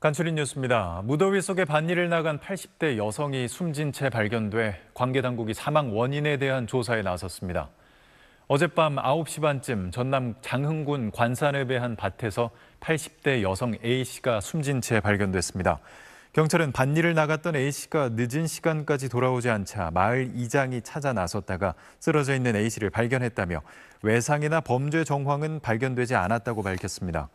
간추린 뉴스입니다. 무더위 속에 반일을 나간 80대 여성이 숨진 채 발견돼 관계 당국이 사망 원인에 대한 조사에 나섰습니다. 어젯밤 9시 반쯤 전남 장흥군 관산읍의 한 밭에서 80대 여성 A씨가 숨진 채 발견됐습니다. 경찰은 반일을 나갔던 A씨가 늦은 시간까지 돌아오지 않자 마을 이장이 찾아 나섰다가 쓰러져 있는 A씨를 발견했다며 외상이나 범죄 정황은 발견되지 않았다고 밝혔습니다.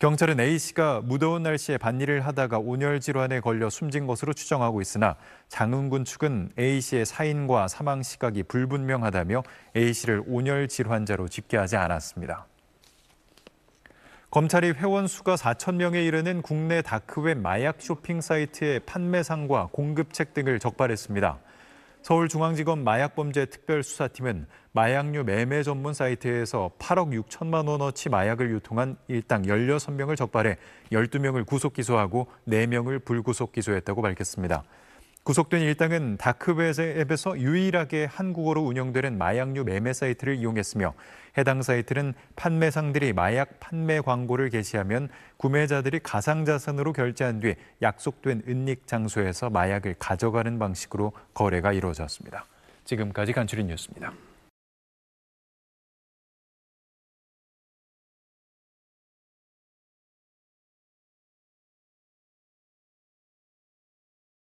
경찰은 A씨가 무더운 날씨에 밭일을 하다가 온열 질환에 걸려 숨진 것으로 추정하고 있으나 장흥군 측은 A씨의 사인과 사망 시각이 불분명하다며 A씨를 온열 질환자로 집계하지 않았습니다. 검찰이 회원 수가 4천 명에 이르는 국내 다크웹 마약 쇼핑 사이트의 판매상과 공급책 등을 적발했습니다. 서울중앙지검 마약범죄특별수사팀은 마약류 매매 전문 사이트에서 8억 6천만 원어치 마약을 유통한 일당 16명을 적발해 12명을 구속 기소하고 4명을 불구속 기소했다고 밝혔습니다. 구속된 일당은 다크웹에서 유일하게 한국어로 운영되는 마약류 매매 사이트를 이용했으며 해당 사이트는 판매상들이 마약 판매 광고를 게시하면 구매자들이 가상자산으로 결제한 뒤 약속된 은닉 장소에서 마약을 가져가는 방식으로 거래가 이루어졌습니다. 지금까지 간추린 뉴스입니다.